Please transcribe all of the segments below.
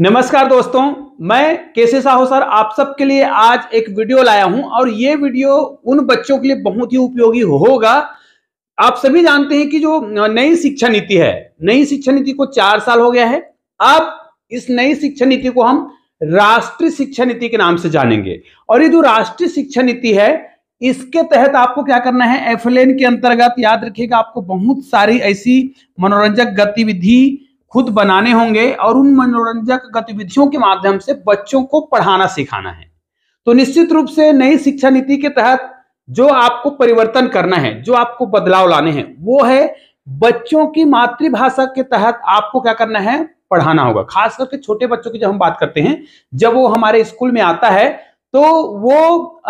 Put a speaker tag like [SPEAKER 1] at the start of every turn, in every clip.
[SPEAKER 1] नमस्कार दोस्तों मैं केसे साहू सर आप सबके लिए आज एक वीडियो लाया हूं और ये वीडियो उन बच्चों के लिए बहुत ही उपयोगी होगा आप सभी जानते हैं कि जो नई शिक्षा नीति है नई शिक्षा नीति को चार साल हो गया है अब इस नई शिक्षा नीति को हम राष्ट्रीय शिक्षा नीति के नाम से जानेंगे और ये जो राष्ट्रीय शिक्षा नीति है इसके तहत आपको क्या करना है एफएलएन के अंतर्गत याद रखिएगा आपको बहुत सारी ऐसी मनोरंजक गतिविधि खुद बनाने होंगे और उन मनोरंजक गतिविधियों के माध्यम से बच्चों को पढ़ाना सिखाना है तो निश्चित रूप से नई शिक्षा नीति के तहत जो आपको परिवर्तन करना है जो आपको बदलाव लाने हैं वो है बच्चों की मातृभाषा के तहत आपको क्या करना है पढ़ाना होगा खास करके छोटे बच्चों की जब हम बात करते हैं जब वो हमारे स्कूल में आता है तो वो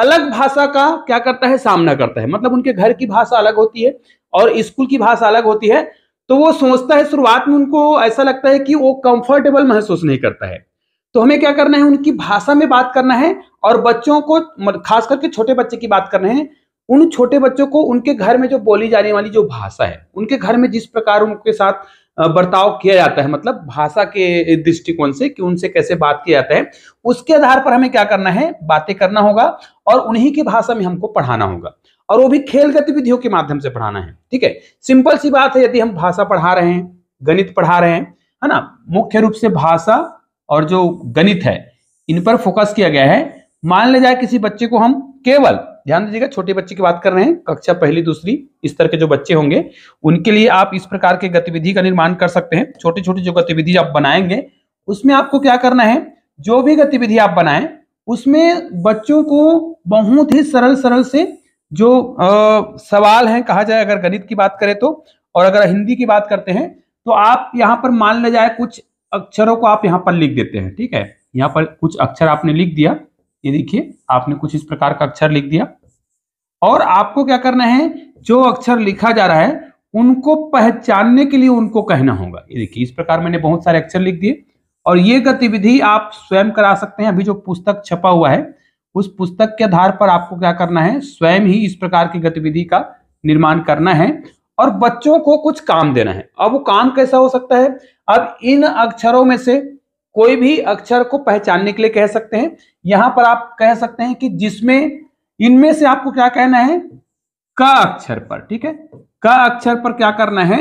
[SPEAKER 1] अलग भाषा का क्या करता है सामना करता है मतलब उनके घर की भाषा अलग होती है और स्कूल की भाषा अलग होती है तो वो सोचता है शुरुआत में उनको ऐसा लगता है कि वो कंफर्टेबल महसूस नहीं करता है तो हमें क्या करना है उनकी भाषा में बात करना है और बच्चों को मतलब खास करके छोटे बच्चे की बात करना है उन छोटे बच्चों को उनके घर में जो बोली जाने वाली जो भाषा है उनके घर में जिस प्रकार उनके साथ बर्ताव किया जाता है मतलब भाषा के दृष्टिकोण से कि उनसे कैसे बात किया जाता है उसके आधार पर हमें क्या करना है बातें करना होगा और उन्हीं की भाषा में हमको पढ़ाना होगा और वो भी खेल गतिविधियों के माध्यम से पढ़ाना है ठीक है सिंपल सी बात है यदि हम भाषा पढ़ा रहे हैं गणित पढ़ा रहे हैं है ना मुख्य रूप से भाषा और जो गणित है इन पर फोकस किया गया है मान लिया जाए किसी बच्चे को हम केवल ध्यान दीजिएगा छोटे बच्चे की बात कर रहे हैं कक्षा पहली दूसरी इस तरह के जो बच्चे होंगे उनके लिए आप इस प्रकार के गतिविधि का निर्माण कर सकते हैं छोटी छोटी जो गतिविधि आप बनाएंगे उसमें आपको क्या करना है जो भी गतिविधि आप बनाएं उसमें बच्चों को बहुत ही सरल सरल से जो आ, सवाल हैं कहा जाए अगर गणित की बात करें तो और अगर हिंदी की बात करते हैं तो आप यहाँ पर मान ले जाए कुछ अक्षरों को आप यहाँ पर लिख देते हैं ठीक है यहाँ पर कुछ अक्षर आपने लिख दिया ये देखिए आपने कुछ इस प्रकार का अक्षर लिख दिया और आपको क्या करना है जो अक्षर लिखा जा रहा है उनको पहचानने के लिए उनको कहना होगा ये देखिए इस प्रकार मैंने बहुत सारे अक्षर लिख दिए और ये गतिविधि आप स्वयं करा सकते हैं अभी जो पुस्तक छपा हुआ है उस पुस्तक के आधार पर आपको क्या करना है स्वयं ही इस प्रकार की गतिविधि का निर्माण करना है और बच्चों को कुछ काम देना है अब वो काम कैसा हो सकता है अब इन अक्षरों में से कोई भी अक्षर को पहचानने के लिए कह सकते हैं यहां पर आप कह सकते हैं कि जिसमें इनमें से आपको क्या कहना है क अक्षर पर ठीक है क अक्षर पर क्या करना है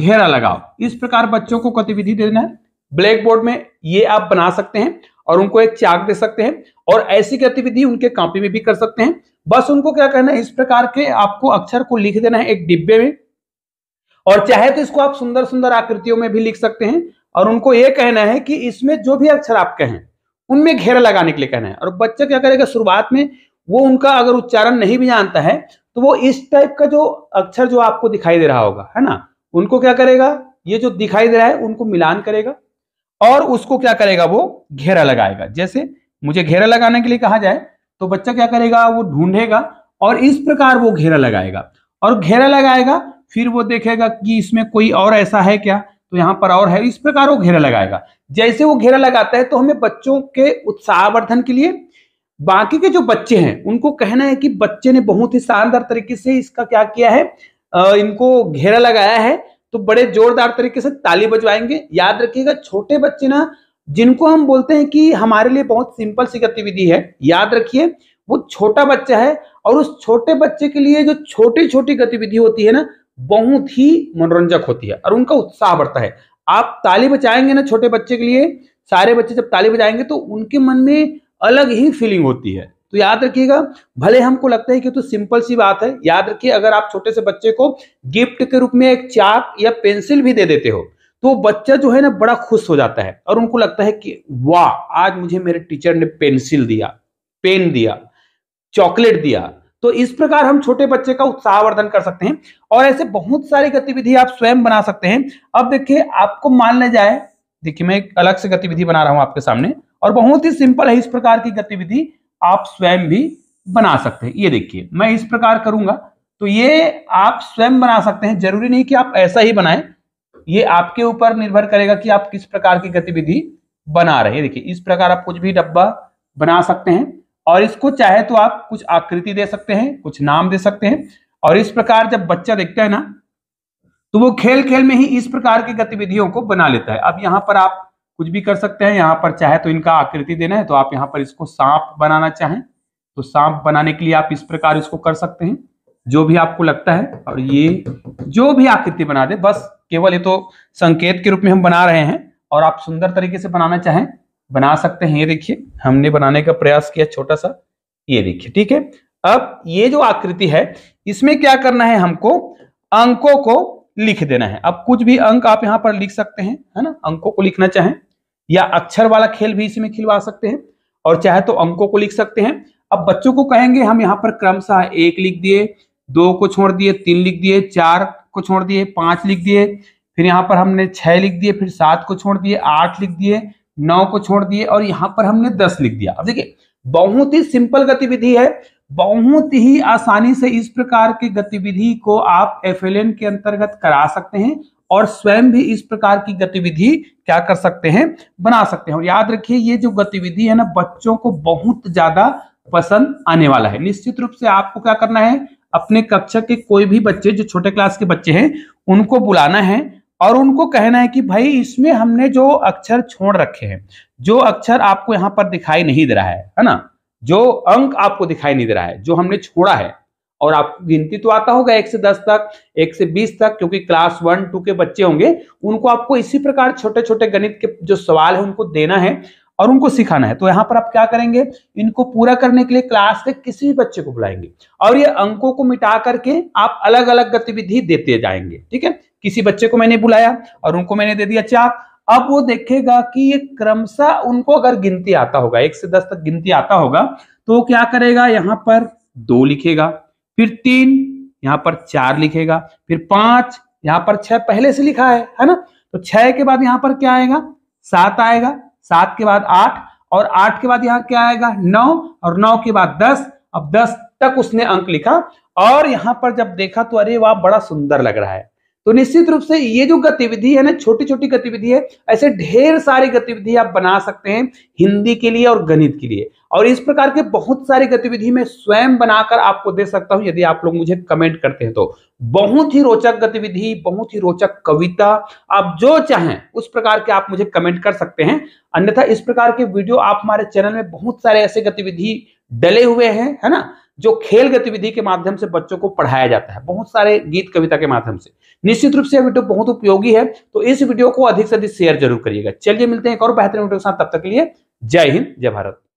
[SPEAKER 1] घेरा लगाओ इस प्रकार बच्चों को गतिविधि देना है ब्लैक बोर्ड में ये आप बना सकते हैं और उनको एक चाक दे सकते हैं और ऐसी गतिविधि उनके कॉपी में भी कर सकते हैं बस उनको क्या करना है इस प्रकार के आपको अक्षर को लिख देना है एक डिब्बे में और चाहे तो इसको आप सुंदर सुंदर आकृतियों में भी लिख सकते हैं और उनको ये कहना है कि इसमें जो भी अक्षर आप कहें उनमें घेरा लगाने के लिए कहना है और बच्चा क्या करेगा शुरुआत में वो उनका अगर उच्चारण नहीं भी जानता है तो वो इस टाइप का जो अक्षर जो आपको दिखाई दे रहा होगा है ना उनको क्या करेगा ये जो दिखाई दे रहा है उनको मिलान करेगा और उसको क्या करेगा वो घेरा लगाएगा जैसे मुझे घेरा लगाने के लिए कहा जाए तो बच्चा क्या करेगा वो ढूंढेगा और इस प्रकार वो घेरा लगाएगा और घेरा लगाएगा फिर वो देखेगा कि इसमें कोई और ऐसा है क्या तो यहाँ पर और है इस प्रकार वो घेरा लगाएगा जैसे वो घेरा लगाता है तो हमें बच्चों के उत्साहवर्धन के लिए बाकी के जो बच्चे हैं उनको कहना है कि बच्चे ने बहुत ही शानदार तरीके से इसका क्या किया है आ, इनको घेरा लगाया है तो बड़े जोरदार तरीके से ताली बजवाएंगे याद रखिएगा छोटे बच्चे ना जिनको हम बोलते हैं कि हमारे लिए बहुत सिंपल सी गतिविधि है याद रखिए वो छोटा बच्चा है और उस छोटे बच्चे के लिए जो छोटी छोटी गतिविधि होती है ना बहुत ही मनोरंजक होती है और उनका उत्साह बढ़ता है आप ताली बचाएंगे ना छोटे बच्चे के लिए सारे बच्चे जब ताली बजाएंगे तो उनके मन में अलग ही फीलिंग होती है तो याद रखिएगा भले हमको लगता है कि तो सिंपल सी बात है याद रखिए अगर आप छोटे से बच्चे को गिफ्ट के रूप में एक चाक या पेंसिल भी दे देते हो तो बच्चा जो है ना बड़ा खुश हो जाता है और उनको लगता है कि वाह आज मुझे मेरे टीचर ने पेंसिल दिया पेन दिया चॉकलेट दिया तो इस प्रकार हम छोटे बच्चे का उत्साहवर्धन कर सकते हैं और ऐसे बहुत सारी गतिविधि आप स्वयं बना सकते हैं अब देखिए आपको मान लिया जाए देखिए मैं एक अलग से गतिविधि बना रहा हूं आपके सामने और बहुत ही सिंपल है इस प्रकार की गतिविधि आप स्वयं भी बना सकते हैं ये देखिए मैं इस प्रकार करूंगा तो ये आप स्वयं बना सकते हैं जरूरी नहीं कि आप ऐसा ही बनाएं ये आपके ऊपर निर्भर करेगा कि आप किस प्रकार की गतिविधि बना रहे हैं देखिए इस प्रकार आप कुछ भी डब्बा बना सकते हैं और इसको चाहे तो आप कुछ आकृति दे सकते हैं कुछ नाम दे सकते हैं और इस प्रकार जब बच्चा देखता है ना तो वो खेल खेल में ही इस प्रकार की गतिविधियों को बना लेता है अब यहां पर आप कुछ भी कर सकते हैं यहाँ पर चाहे तो इनका आकृति देना है तो आप यहाँ पर इसको सांप बनाना चाहें तो सांप बनाने के लिए आप इस प्रकार इसको कर सकते हैं जो भी आपको लगता है और ये जो भी आकृति बना दे बस केवल ये तो संकेत के रूप में हम बना रहे हैं और आप सुंदर तरीके से बनाना चाहें बना सकते हैं ये देखिए हमने बनाने का प्रयास किया छोटा सा ये देखिए ठीक है अब ये जो आकृति है इसमें क्या करना है हमको अंकों को लिख देना है अब कुछ भी अंक आप यहाँ पर लिख सकते हैं है ना अंकों को लिखना चाहें या अक्षर वाला खेल भी इसमें खिलवा सकते हैं और चाहे तो अंकों को लिख सकते हैं अब बच्चों को कहेंगे हम यहाँ पर क्रमशः एक लिख दिए दो को छोड़ दिए तीन लिख दिए चार को छोड़ दिए पांच लिख दिए फिर यहाँ पर हमने छह लिख दिए फिर सात को छोड़ दिए आठ लिख दिए नौ को छोड़ दिए और यहाँ पर हमने दस लिख दिया अब देखिए बहुत ही सिंपल गतिविधि है बहुत ही आसानी से इस प्रकार की गतिविधि को आप एफ के अंतर्गत करा सकते हैं और स्वयं भी इस प्रकार की गतिविधि क्या कर सकते हैं बना सकते हैं और याद रखिए ये जो गतिविधि है ना बच्चों को बहुत ज्यादा पसंद आने वाला है निश्चित रूप से आपको क्या करना है अपने कक्षा के कोई भी बच्चे जो छोटे क्लास के बच्चे हैं उनको बुलाना है और उनको कहना है कि भाई इसमें हमने जो अक्षर छोड़ रखे हैं जो अक्षर आपको यहाँ पर दिखाई नहीं दे रहा है है ना जो अंक आपको दिखाई नहीं दे रहा है जो हमने छोड़ा है और आप गिनती तो आता होगा एक से दस तक एक से बीस तक क्योंकि क्लास वन टू के बच्चे होंगे उनको आपको इसी प्रकार छोटे छोटे गणित के जो सवाल है उनको देना है और उनको सिखाना है तो यहाँ पर आप क्या करेंगे इनको पूरा करने के लिए क्लास के किसी भी बच्चे को बुलाएंगे और ये अंकों को मिटा करके आप अलग अलग गतिविधि देते जाएंगे ठीक है किसी बच्चे को मैंने बुलाया और उनको मैंने दे दिया चार अब वो देखेगा कि ये क्रमशः उनको अगर गिनती आता होगा एक से दस तक गिनती आता होगा तो क्या करेगा यहाँ पर दो लिखेगा फिर तीन यहां पर चार लिखेगा फिर पांच यहाँ पर छह पहले से लिखा है है ना तो छह के बाद यहां पर क्या आएगा सात आएगा सात के बाद आठ और आठ के बाद यहाँ क्या आएगा नौ और नौ के बाद दस अब दस तक उसने अंक लिखा और यहां पर जब देखा तो अरे वाह बड़ा सुंदर लग रहा है तो निश्चित रूप से ये जो गतिविधि है ना छोटी छोटी गतिविधि है ऐसे ढेर सारी गतिविधि आप बना सकते हैं हिंदी के लिए और गणित के लिए और इस प्रकार के बहुत सारी गतिविधि मैं स्वयं बनाकर आपको दे सकता हूं यदि आप लोग मुझे कमेंट करते हैं तो बहुत ही रोचक गतिविधि बहुत ही रोचक कविता आप जो चाहें उस प्रकार के आप मुझे कमेंट कर सकते हैं अन्यथा इस प्रकार के वीडियो आप हमारे चैनल में बहुत सारे ऐसे गतिविधि डले हुए हैं है ना जो खेल गतिविधि के माध्यम से बच्चों को पढ़ाया जाता है बहुत सारे गीत कविता के माध्यम से निश्चित रूप से यह वीडियो बहुत उपयोगी है तो इस वीडियो को अधिक से अधिक शेयर जरूर करिएगा चलिए मिलते हैं एक और बेहतरीन वीडियो के साथ तब तक के लिए जय हिंद जय भारत